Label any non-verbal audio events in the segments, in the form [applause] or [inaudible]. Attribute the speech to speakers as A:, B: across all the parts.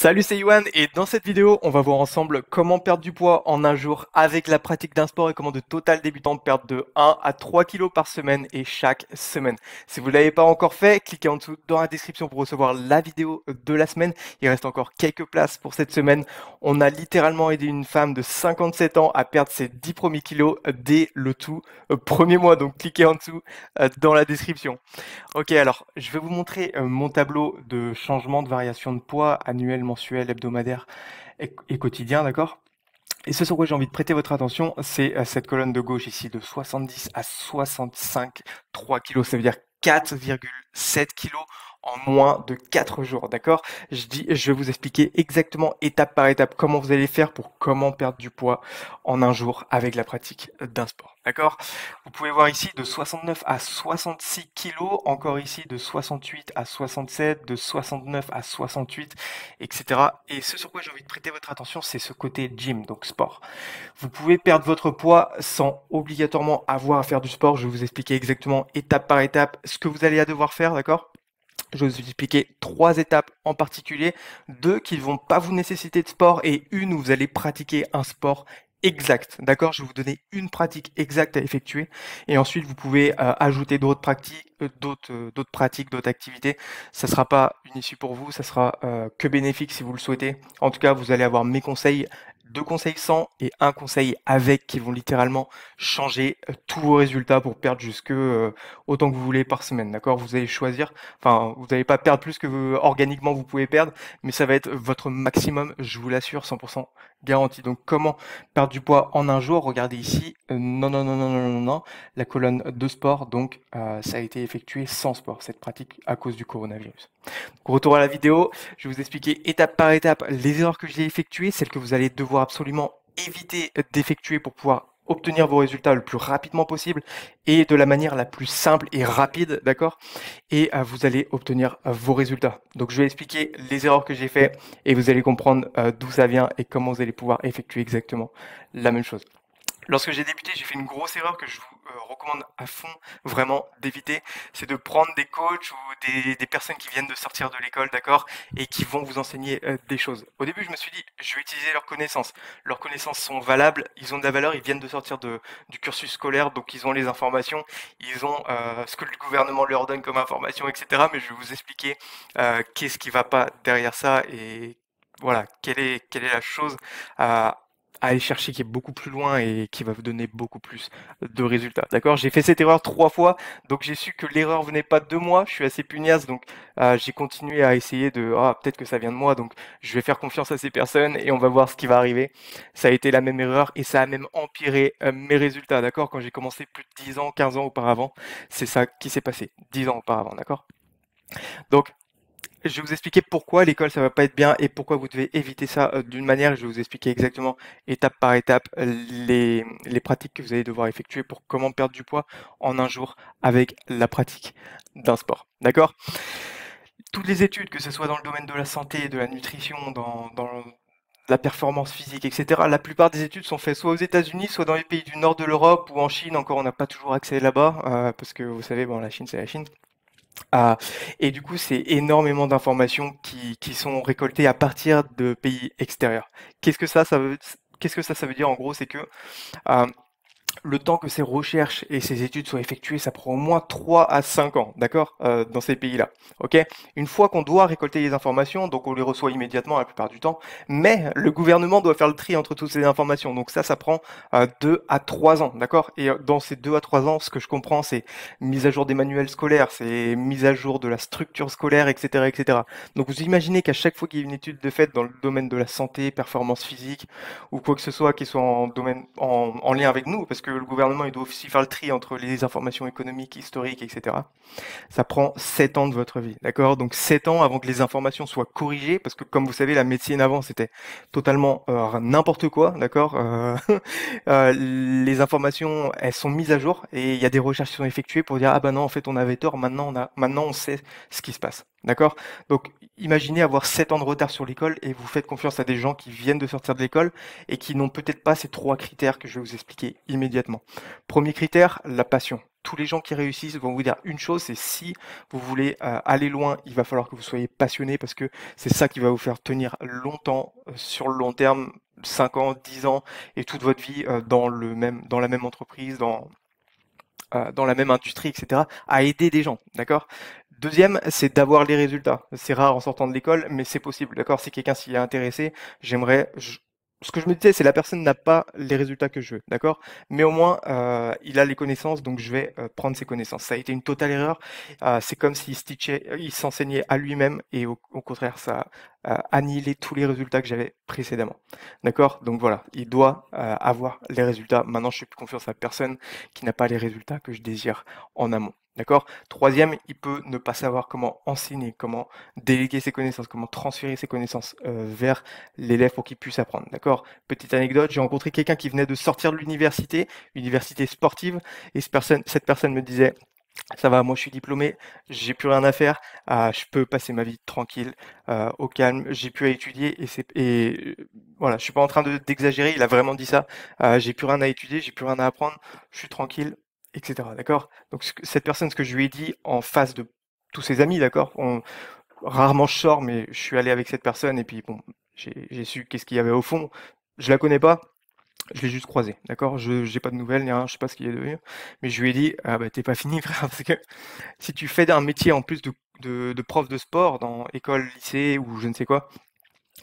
A: Salut, c'est Yuan et dans cette vidéo, on va voir ensemble comment perdre du poids en un jour avec la pratique d'un sport et comment de total débutant perdre de 1 à 3 kilos par semaine et chaque semaine. Si vous ne l'avez pas encore fait, cliquez en dessous dans la description pour recevoir la vidéo de la semaine. Il reste encore quelques places pour cette semaine. On a littéralement aidé une femme de 57 ans à perdre ses 10 premiers kilos dès le tout premier mois. Donc cliquez en dessous euh, dans la description. Ok, alors je vais vous montrer euh, mon tableau de changement de variation de poids annuellement mensuel, hebdomadaire et, quotidien, d'accord et ce sur quoi j'ai envie de prêter votre attention, c'est euh, cette colonne de gauche ici de 70 à 65, 3 kg, ça veut dire 4,7 kg en moins de 4 jours, d'accord Je dis, je vais vous expliquer exactement étape par étape comment vous allez faire pour comment perdre du poids en un jour avec la pratique d'un sport, d'accord Vous pouvez voir ici de 69 à 66 kilos, encore ici de 68 à 67, de 69 à 68, etc. Et ce sur quoi j'ai envie de prêter votre attention, c'est ce côté gym, donc sport. Vous pouvez perdre votre poids sans obligatoirement avoir à faire du sport. Je vais vous expliquer exactement étape par étape ce que vous allez à devoir faire, d'accord je vais vous expliquer trois étapes en particulier, deux qui ne vont pas vous nécessiter de sport et une où vous allez pratiquer un sport exact. D'accord Je vais vous donner une pratique exacte à effectuer et ensuite vous pouvez euh, ajouter d'autres pratiques, euh, d'autres euh, d'autres pratiques, d'autres activités. Ça sera pas une issue pour vous, ça sera que bénéfique si vous le souhaitez. En tout cas, vous allez avoir mes conseils, deux conseils sans et un conseil avec qui vont littéralement changer euh, tous vos résultats pour perdre jusque euh, autant que vous voulez par semaine. D'accord Vous allez choisir, enfin, vous n'allez pas perdre plus que vous, organiquement vous pouvez perdre, mais ça va être votre maximum, je vous l'assure, 100% garantie. Donc comment perdre du poids en un jour Regardez ici, euh, non, non, non, non, non, non, non, la colonne de sport, donc euh, ça a été effectué sans sport, cette pratique à cause du coronavirus. retour à la vidéo, je vais vous expliquer étape par étape les erreurs que j'ai effectuées, celles que vous allez devoir absolument éviter d'effectuer pour pouvoir obtenir vos résultats le plus rapidement possible et de la manière la plus simple et rapide, d'accord Et euh, vous allez obtenir euh, vos résultats. Donc je vais expliquer les erreurs que j'ai faites et vous allez comprendre euh, d'où ça vient et comment vous allez pouvoir effectuer exactement la même chose. Lorsque j'ai débuté, j'ai fait une grosse erreur que je vous euh, recommande à fond vraiment d'éviter, c'est de prendre des coachs ou des, personnes qui viennent de sortir de l'école, d'accord, et qui vont vous enseigner euh, des choses. Au début, je me suis dit, je vais utiliser leurs connaissances. Leurs connaissances sont valables, ils ont de la valeur, ils viennent de sortir de, du cursus scolaire, donc ils ont les informations, ils ont euh, ce que le gouvernement leur donne comme information, etc. Mais je vais vous expliquer qu'est-ce qui va pas derrière ça et voilà, quelle est, quelle est la chose à à aller chercher qui est beaucoup plus loin et qui va vous donner beaucoup plus de résultats. D'accord J'ai fait cette erreur trois fois, donc j'ai su que l'erreur venait pas de moi. Je suis assez pugnace, donc euh, j'ai continué à essayer de ah peut-être que ça vient de moi, donc je vais faire confiance à ces personnes et on va voir ce qui va arriver. Ça a été la même erreur et ça a même empiré euh, mes résultats. D'accord Quand j'ai commencé plus de 10 ans, 15 ans auparavant, c'est ça qui s'est passé. 10 ans auparavant, d'accord donc je vais vous expliquer pourquoi l'école ça va pas être bien et pourquoi vous devez éviter ça euh, d'une manière. Je vais vous expliquer exactement étape par étape les, les, pratiques que vous allez devoir effectuer pour comment perdre du poids en un jour avec la pratique d'un sport. D'accord Toutes les études, que ce soit dans le domaine de la santé, de la nutrition, dans, dans la performance physique, etc. La plupart des études sont faites soit aux États-Unis, soit dans les pays du nord de l'Europe ou en Chine. Encore, on n'a pas toujours accès là-bas euh, parce que vous savez, bon, la Chine, c'est la Chine et du coup, c'est énormément d'informations qui, qui, sont récoltées à partir de pays extérieurs. Qu'est-ce que ça, ça veut, qu'est-ce que ça, ça veut dire en gros C'est que euh, le temps que ces recherches et ces études soient effectuées, ça prend au moins 3 à 5 ans, d'accord euh, Dans ces pays-là, ok Une fois qu'on doit récolter les informations, donc on les reçoit immédiatement la plupart du temps, mais le gouvernement doit faire le tri entre toutes ces informations, donc ça, ça prend euh, deux à 3 ans, d'accord Et euh, dans ces 2 à 3 ans, ce que je comprends, c'est mise à jour des manuels scolaires, c'est mise à jour de la structure scolaire, etc., etc. Donc vous imaginez qu'à chaque fois qu'il y a une étude de fait dans le domaine de la santé, performance physique, ou quoi que ce soit qui soit en, domaine, en lien avec nous, parce que que le gouvernement il doit aussi faire le tri entre les informations économiques, historiques, etc. Ça prend 7 ans de votre vie, d'accord Donc 7 ans avant que les informations soient corrigées, parce que comme vous savez, la médecine avant, c'était totalement euh, n'importe quoi, d'accord euh, [laughs] euh, Les informations, elles sont mises à jour, et il y a des recherches qui sont effectuées pour dire, ah ben non, en fait, on avait tort, maintenant on, a, maintenant on sait ce qui se passe. D'accord Donc, imaginez avoir 7 ans de retard sur l'école et vous faites confiance à des gens qui viennent de sortir de l'école et qui n'ont peut-être pas ces trois critères que je vais vous expliquer immédiatement. Premier critère, la passion. Tous les gens qui réussissent vont vous dire une chose, c'est si vous voulez euh, aller loin, il va falloir que vous soyez passionné parce que c'est ça qui va vous faire tenir longtemps euh, sur le long terme, 5 ans, 10 ans et toute votre vie euh, dans, le même, dans la même entreprise, dans, dans la même industrie, etc., à aider des gens, d'accord Deuxième, c'est d'avoir les résultats. C'est rare en sortant de l'école, mais c'est possible, d'accord Si quelqu'un s'y est intéressé, j'aimerais... Ce que je me disais, c'est la personne n'a pas les résultats que je veux, d'accord Mais au moins, euh, il a les connaissances, donc je vais euh, prendre ses connaissances. Ça a été une totale erreur. Euh, c'est comme s'il il s'enseignait à lui-même et au, contraire, ça a annihilé tous les résultats que j'avais précédemment, d'accord Donc voilà, il doit avoir les résultats. Maintenant, je suis plus confiance à personne qui n'a pas les résultats que je désire en amont. D'accord Troisième, il peut ne pas savoir comment enseigner, comment déléguer ses connaissances, comment transférer ses connaissances euh, vers l'élève pour qu'il puisse apprendre. D'accord Petite anecdote, j'ai rencontré quelqu'un qui venait de sortir de l'université, université sportive, et cette personne, cette personne me disait ça va, moi je suis diplômé, j'ai plus rien à faire, ah, je peux passer ma vie tranquille, euh, au calme, j'ai plus à étudier et c'est euh, voilà, je suis pas en train d'exagérer, il a vraiment dit ça, ah, j'ai plus rien à étudier, j'ai plus rien à apprendre, je suis tranquille, etc. D'accord Donc cette personne, ce que je lui ai dit en face de tous ses amis, d'accord Rarement je sors, mais je suis allé avec cette personne et puis bon, j'ai su qu'est-ce qu'il y avait au fond. Je la connais pas, je l'ai juste croisé, d'accord Je n'ai pas de nouvelles, ni rien, je sais pas ce qu'il est devenu. Mais je lui ai dit, ah bah t'es pas fini, [laughs] frère, parce que si tu fais un métier en plus de, de, de, prof de sport dans école, lycée ou je ne sais quoi,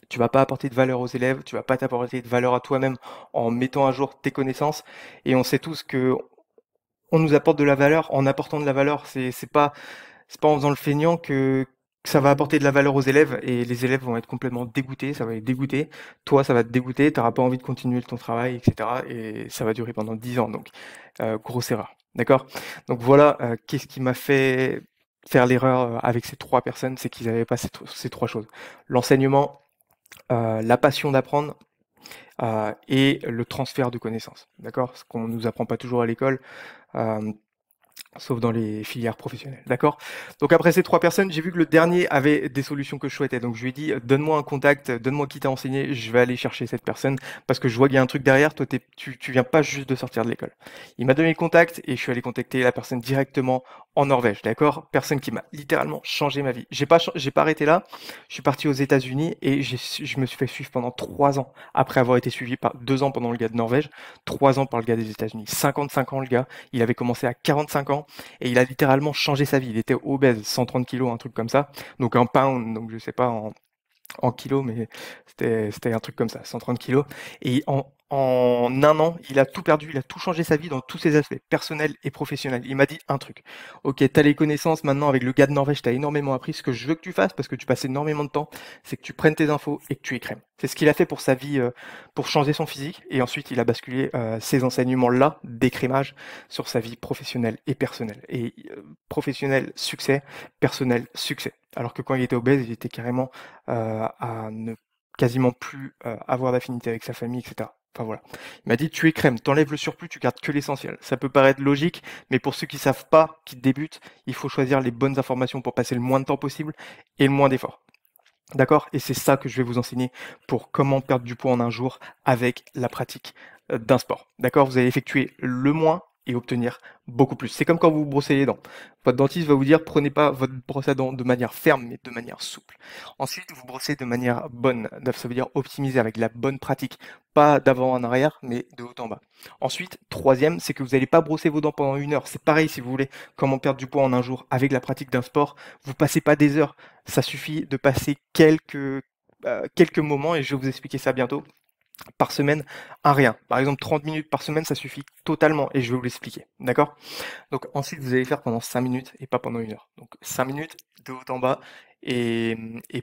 A: tu vas pas apporter de valeur aux élèves, tu vas pas t'apporter de valeur à toi-même en mettant à jour tes connaissances. Et on sait tous que on nous apporte de la valeur en apportant de la valeur. C'est pas c'est pas en faisant le feignant que, ça va apporter de la valeur aux élèves et les élèves vont être complètement dégoûtés, ça va les dégoûter. Toi, ça va te dégoûter, tu pas envie de continuer ton travail, etc. Et ça va durer pendant dix ans. Donc, gros euh, grosse erreur. D'accord Donc voilà, euh, qu'est-ce qui m'a fait faire l'erreur euh, avec ces trois personnes, c'est qu'ils n'avaient pas ces, trois choses. L'enseignement, la passion d'apprendre et le transfert de connaissances. D'accord Ce qu'on nous apprend pas toujours à l'école, um, sauf dans les filières professionnelles. D'accord Donc après ces trois personnes, j'ai vu que le dernier avait des solutions que je souhaitais. Donc je lui ai dit, euh, donne-moi un contact, euh, donne-moi qui t'a enseigné, je vais aller chercher cette personne parce que je vois qu'il y a un truc derrière, toi tu, tu viens pas juste de sortir de l'école. Il m'a donné le contact et je suis allé contacter la personne directement en Norvège, d'accord Personne qui m'a littéralement changé ma vie. J'ai pas, j'ai pas arrêté là, je suis parti aux États-Unis et je me suis fait suivre pendant trois ans après avoir été suivi par deux ans pendant le gars de Norvège, trois ans par le gars des États-Unis. 55 ans le gars, il avait commencé à 45 ans et il a littéralement changé sa vie. Il était obèse, 130 kilos, un truc comme ça, donc un pound, donc je sais pas, en, en kilos, mais c'était un truc comme ça, 130 kilos. Et en, un an, il a tout perdu, il a tout changé sa vie dans tous ses aspects, personnels et professionnels. Il m'a dit un truc. Ok, t'as les connaissances maintenant avec le gars de Norvège, t'as énormément appris. Ce que je veux que tu fasses, parce que tu passes énormément de temps, c'est que tu prennes tes infos et que tu écrèmes. C'est ce qu'il a fait pour sa vie, euh, pour changer son physique. Et ensuite, il a basculé ses euh, ces enseignements-là d'écrimage sur sa vie professionnelle et personnelle. Et euh, professionnel, succès, personnel, succès alors que quand il était obèse, il était carrément à ne quasiment plus avoir d'affinité avec sa famille, etc. Enfin voilà. Il m'a dit tu es crème, t'enlèves le surplus, tu gardes que l'essentiel. Ça peut paraître logique, mais pour ceux qui savent pas, qui débutent, il faut choisir les bonnes informations pour passer le moins de temps possible et le moins d'efforts. D'accord Et c'est ça que je vais vous enseigner pour comment perdre du poids en un jour avec la pratique d'un sport. D'accord Vous allez effectuer le moins et obtenir beaucoup plus. C'est comme quand vous, brossez les dents. Votre dentiste va vous dire prenez pas votre mmh. brosse à dents de manière ferme, mais de manière souple. Ensuite, vous brossez de manière bonne. Ça veut dire optimiser avec la bonne pratique. Pas d'avant en arrière, mais de haut en bas. Ensuite, troisième, c'est que vous n'allez pas brosser vos dents pendant une heure. C'est pareil si vous voulez comment perdre du poids en un jour avec la pratique d'un sport. Vous passez pas des heures. Ça suffit de passer quelques, euh, quelques moments et je vais vous expliquer ça bientôt par semaine à rien. Par exemple, 30 minutes par semaine, ça suffit totalement et je vais vous l'expliquer. D'accord Donc ensuite, vous allez faire pendant 5 minutes et pas pendant une heure. Donc 5 minutes de haut en bas et,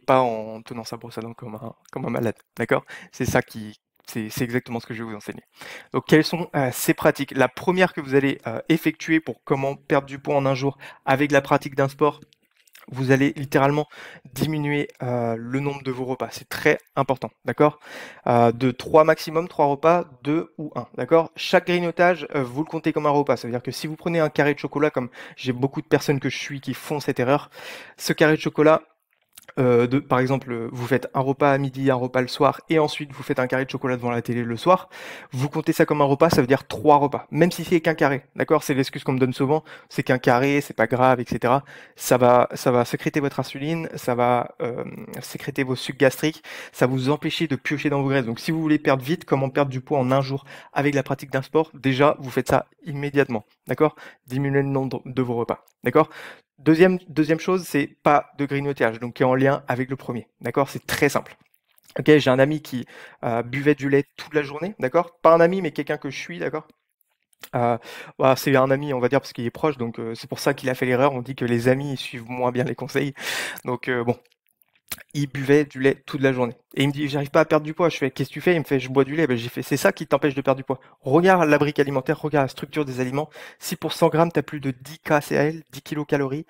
A: pas en tenant sa brosse à dents comme un, comme un malade. D'accord C'est ça qui... C'est exactement ce que je vais vous enseigner. Donc, quelles sont euh, ces pratiques La première que vous allez euh, effectuer pour comment perdre du poids en un jour avec la pratique d'un sport, vous allez littéralement diminuer euh, le nombre de vos repas. C'est très important, d'accord euh, De 3 maximum, 3 repas, 2 ou 1, d'accord Chaque grignotage, euh, vous le comptez comme un repas. Ça veut dire que si vous prenez un carré de chocolat, comme j'ai beaucoup de personnes que je suis qui font cette erreur, ce carré de chocolat, euh, de, par exemple, vous faites un repas à midi, un repas le soir, et ensuite vous faites un carré de chocolat devant la télé le soir, vous comptez ça comme un repas, ça veut dire trois repas, même si c'est qu'un carré, d'accord C'est l'excuse qu'on me donne souvent, c'est qu'un carré, c'est pas grave, etc. Ça va, ça va sécréter votre insuline, ça va euh, sécréter vos sucs gastriques, ça vous empêche de piocher dans vos graisses. Donc si vous voulez perdre vite, comment perdre du poids en un jour avec la pratique d'un sport, déjà vous faites ça immédiatement, d'accord Diminuez le nombre de vos repas, d'accord Deuxième, deuxième chose, c'est pas de grignotage, donc qui est en lien avec le premier. D'accord C'est très simple. Ok, j'ai un ami qui euh, buvait du lait toute la journée, d'accord Pas un ami, mais quelqu'un que je suis, d'accord euh, c'est un ami, on va dire, parce qu'il est proche, donc euh, c'est pour ça qu'il a fait l'erreur. On dit que les amis suivent moins bien les conseils. Donc bon, il buvait du lait toute la journée. Et il me dit, j'arrive pas à perdre du poids. Je fais, qu'est-ce que tu fais Il me fait, je bois du lait. Ben, j'ai fait, c'est ça qui t'empêche de perdre du poids. Regarde la brique alimentaire, regarde la structure des aliments. Si pour 100 grammes, t'as plus de 10 kcal 10 kilocalories,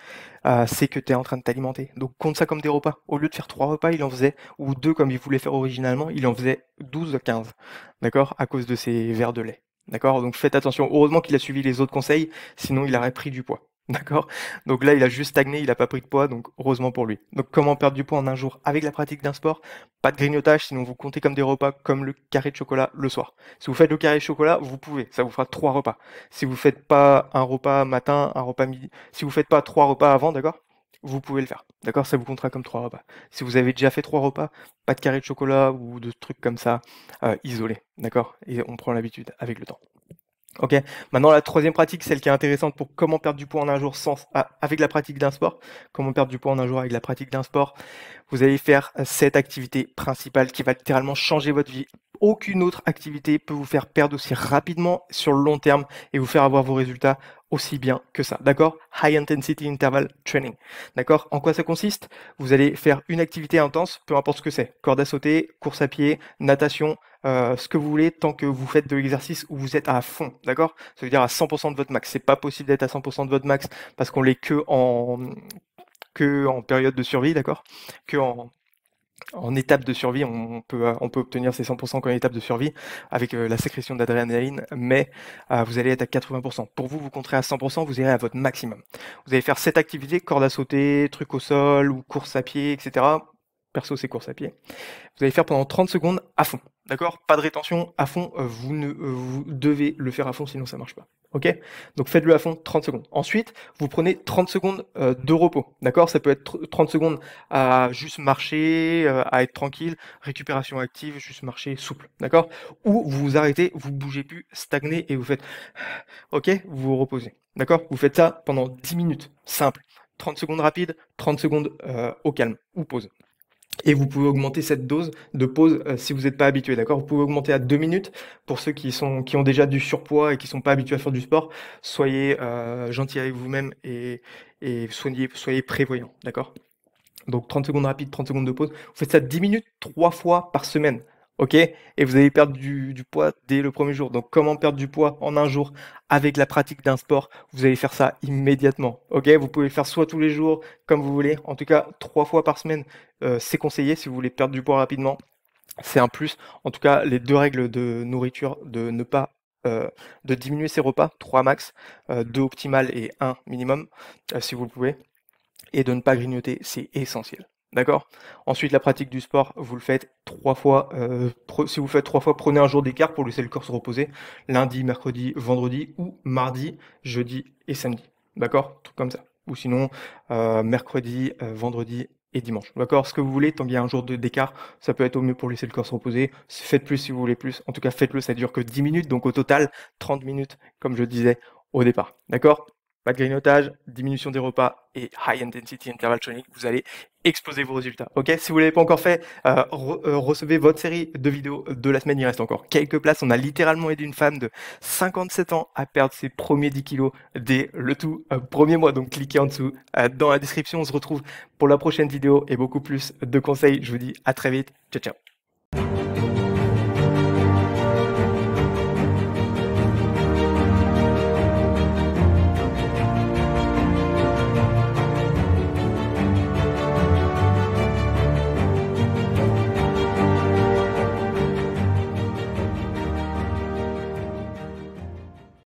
A: euh, c'est que tu es en train de t'alimenter. Donc compte ça comme des repas. Au lieu de faire trois repas, il en faisait, ou deux comme il voulait faire originalement, il en faisait 12, 15. D'accord À cause de ces verres de lait. D'accord Donc faites attention. Heureusement qu'il a suivi les autres conseils, sinon il aurait pris du poids. D'accord Donc là, il a juste stagné, il n'a pas pris de poids, donc heureusement pour lui. Donc comment perdre du poids en un jour avec la pratique d'un sport Pas de grignotage, sinon vous comptez comme des repas, comme le carré de chocolat le soir. Si vous faites le carré de chocolat, vous pouvez, ça vous fera trois repas. Si vous faites pas un repas matin, un repas midi, si vous faites pas trois repas avant, d'accord vous pouvez le faire. D'accord Ça vous comptera comme trois repas. Si vous avez déjà fait trois repas, pas de carré de chocolat ou de trucs comme ça, euh, isolé, D'accord Et on prend l'habitude avec le temps. Ok. Maintenant, la troisième pratique, celle qui est intéressante pour comment perdre du poids en un jour sans, ah, avec la pratique d'un sport. Comment perdre du poids en un jour avec la pratique d'un sport. Vous allez faire euh, cette activité principale qui va littéralement changer votre vie aucune autre activité peut vous faire perdre aussi rapidement sur le long terme et vous faire avoir vos résultats aussi bien que ça. D'accord High Intensity Interval Training. D'accord En quoi ça consiste Vous allez faire une activité intense, peu importe ce que c'est. Corde à sauter, course à pied, natation, euh, ce que vous voulez, tant que vous faites de l'exercice où vous êtes à fond. D'accord Ça veut dire à 100% de votre max. C'est pas possible d'être à 100% de votre max parce qu'on l'est que en que en période de survie, d'accord Que en en étape de survie, on peut, euh, on peut obtenir ces 100% qu'en étape de survie avec euh, la sécrétion d'adrénaline, mais euh, vous allez être à 80%. Pour vous, vous compterez à 100%, vous irez à votre maximum. Vous allez faire cette activité, corde à sauter, truc au sol ou course à pied, etc. Perso, c'est course à pied. Vous allez faire pendant 30 secondes à fond. D'accord Pas de rétention, à fond. vous, ne, vous devez le faire à fond, sinon ça marche pas ok Donc faites-le à fond 30 secondes. Ensuite, vous prenez 30 secondes euh, de repos, d'accord Ça peut être 30 secondes à juste marcher, euh, à être tranquille, récupération active, juste marcher souple, d'accord Ou vous vous arrêtez, vous bougez plus, stagnez et vous faites, [sighs] ok Vous vous reposez, d'accord Vous faites ça pendant 10 minutes, simple. 30 secondes rapides, 30 secondes euh, au calme ou pause. Et vous pouvez augmenter cette dose de pause euh, si vous n'êtes pas habitué, d'accord Vous pouvez augmenter à 2 minutes pour ceux qui, sont, qui ont déjà du surpoids et qui sont pas habitués à faire du sport. Soyez euh, gentil avec vous-même et, et soyez, soyez prévoyant, d'accord Donc 30 secondes rapides, 30 secondes de pause. Vous faites ça 10 minutes, 3 fois par semaine ok Et vous allez perdre du, poids dès le premier jour. Donc comment perdre du poids en un jour avec la pratique d'un sport Vous allez faire ça immédiatement, ok Vous pouvez le faire soit tous les jours, comme vous voulez. En tout cas, trois fois par semaine, euh, c'est conseillé si vous voulez perdre du poids rapidement. C'est un plus. En tout cas, les deux règles de nourriture, de ne pas euh, de diminuer ses repas, trois max, euh, deux optimales optimal et un minimum, si vous le pouvez. Et de ne pas grignoter, c'est essentiel. D'accord Ensuite, la pratique du sport, vous le faites trois fois. Euh, si vous faites trois fois, prenez un jour d'écart pour laisser le corps se reposer. Lundi, mercredi, vendredi ou mardi, jeudi et samedi. D'accord Tout comme ça. Ou sinon, euh, mercredi, euh, vendredi et dimanche. D'accord Ce que vous voulez, tant qu'il y a un jour d'écart, ça peut être au mieux pour laisser le corps se reposer. Faites plus si vous voulez plus. En tout cas, faites-le, ça dure que 10 minutes. Donc au total, 30 minutes, comme je disais au départ. D'accord pas de grignotage, diminution des repas et high intensity interval training, vous allez exploser vos résultats. Ok Si vous l'avez pas encore fait, euh, euh, recevez votre série de vidéos de la semaine. Il reste encore quelques places. On a littéralement aidé une femme de 57 ans à perdre ses premiers 10 kilos dès le tout euh, premier mois. Donc cliquez en dessous dans la description. On se retrouve pour la prochaine vidéo et beaucoup plus de conseils. Je vous dis à très vite. Ciao ciao.